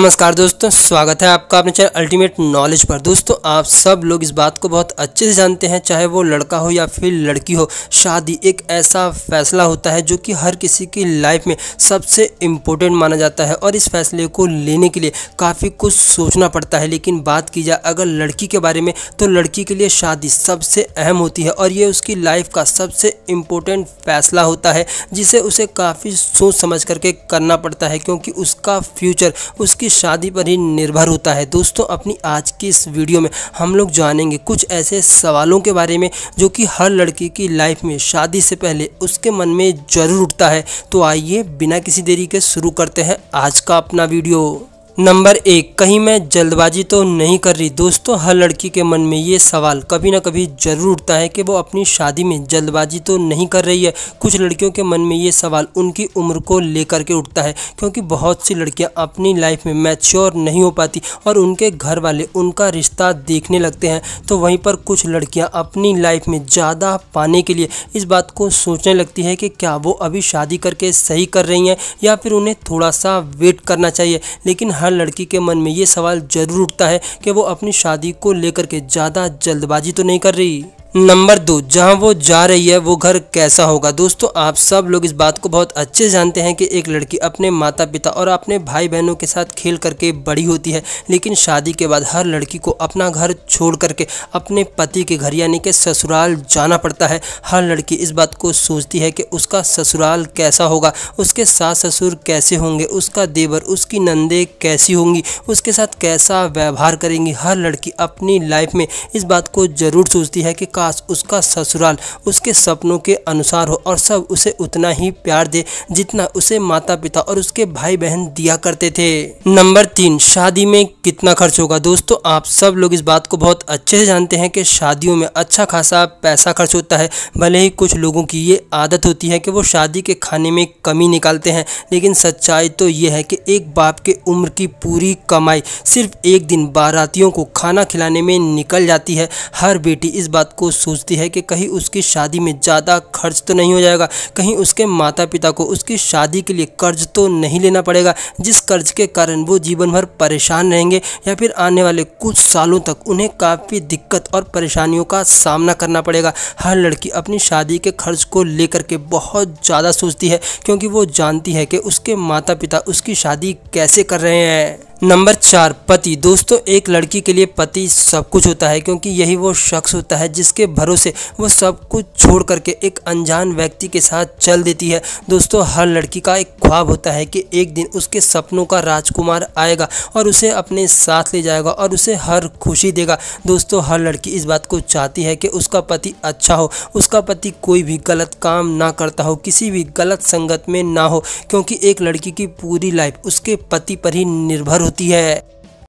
नमस्कार दोस्तों स्वागत है आपका अपने चैनल अल्टीमेट नॉलेज पर दोस्तों आप सब लोग इस बात को बहुत अच्छे से जानते हैं चाहे वो लड़का हो या फिर लड़की हो शादी एक ऐसा फैसला होता है जो कि हर किसी की लाइफ में सबसे इम्पोर्टेंट माना जाता है और इस फैसले को लेने के लिए काफ़ी कुछ सोचना पड़ता है लेकिन बात की जाए अगर लड़की के बारे में तो लड़की के लिए शादी सबसे अहम होती है और ये उसकी लाइफ का सबसे इम्पोर्टेंट फैसला होता है जिसे उसे काफ़ी सोच समझ करके करना पड़ता है क्योंकि उसका फ्यूचर उसकी की शादी पर ही निर्भर होता है दोस्तों अपनी आज की इस वीडियो में हम लोग जानेंगे कुछ ऐसे सवालों के बारे में जो कि हर लड़की की लाइफ में शादी से पहले उसके मन में ज़रूर उठता है तो आइए बिना किसी देरी के शुरू करते हैं आज का अपना वीडियो नंबर एक कहीं मैं जल्दबाजी तो नहीं कर रही दोस्तों हर लड़की के मन में ये सवाल कभी ना कभी ज़रूर उठता है कि वो अपनी शादी में जल्दबाजी तो नहीं कर रही है कुछ लड़कियों के मन में ये सवाल उनकी उम्र को लेकर के उठता है क्योंकि बहुत सी लड़कियां अपनी लाइफ में मैच्योर नहीं हो पाती और उनके घर वाले उनका रिश्ता देखने लगते हैं तो वहीं पर कुछ लड़कियाँ अपनी लाइफ में ज़्यादा पाने के लिए इस बात को सोचने लगती है कि क्या वो अभी शादी करके सही कर रही हैं या फिर उन्हें थोड़ा सा वेट करना चाहिए लेकिन हर हर लड़की के मन में ये सवाल ज़रूर उठता है कि वो अपनी शादी को लेकर के ज़्यादा जल्दबाजी तो नहीं कर रही नंबर दो जहां वो जा रही है वो घर कैसा होगा दोस्तों आप सब लोग इस बात को बहुत अच्छे जानते हैं कि एक लड़की अपने माता पिता और अपने भाई बहनों के साथ खेल करके बड़ी होती है लेकिन शादी के बाद हर लड़की को अपना घर छोड़ करके अपने पति के घर यानी कि ससुराल जाना पड़ता है हर लड़की इस बात को सोचती है कि उसका ससुराल कैसा होगा उसके सास ससुर कैसे होंगे उसका देवर उसकी नंदे कैसी होंगी उसके साथ कैसा व्यवहार करेंगी हर लड़की अपनी लाइफ में इस बात को ज़रूर सोचती है कि प्रकाश उसका ससुराल उसके सपनों के अनुसार हो और सब उसे उतना ही प्यार दे जितना उसे माता पिता और उसके भाई बहन दिया करते थे नंबर तीन शादी में कितना खर्च होगा दोस्तों आप सब लोग इस बात को बहुत अच्छे से जानते हैं कि शादियों में अच्छा खासा पैसा खर्च होता है भले ही कुछ लोगों की ये आदत होती है कि वो शादी के खाने में कमी निकालते हैं लेकिन सच्चाई तो ये है कि एक बाप के उम्र की पूरी कमाई सिर्फ एक दिन बारातियों को खाना खिलाने में निकल जाती है हर बेटी इस बात को वो सोचती है कि कहीं उसकी शादी में ज़्यादा खर्च तो नहीं हो जाएगा कहीं उसके माता पिता को उसकी शादी के लिए कर्ज तो नहीं लेना पड़ेगा जिस कर्ज के कारण वो जीवन भर परेशान रहेंगे या फिर आने वाले कुछ सालों तक उन्हें काफ़ी दिक्कत और परेशानियों का सामना करना पड़ेगा हर लड़की अपनी शादी के खर्च को लेकर के बहुत ज़्यादा सोचती है क्योंकि वो जानती है कि उसके माता पिता उसकी शादी कैसे कर रहे हैं नंबर चार पति दोस्तों एक लड़की के लिए पति सब कुछ होता है क्योंकि यही वो शख्स होता है जिसके भरोसे वो सब कुछ छोड़ करके एक अनजान व्यक्ति के साथ चल देती है दोस्तों हर लड़की का एक ख्वाब होता है कि एक दिन उसके सपनों का राजकुमार आएगा और उसे अपने साथ ले जाएगा और उसे हर खुशी देगा दोस्तों हर लड़की इस बात को चाहती है कि उसका पति अच्छा हो उसका पति कोई भी गलत काम ना करता हो किसी भी गलत संगत में ना हो क्योंकि एक लड़की की पूरी लाइफ उसके पति पर ही निर्भर होती है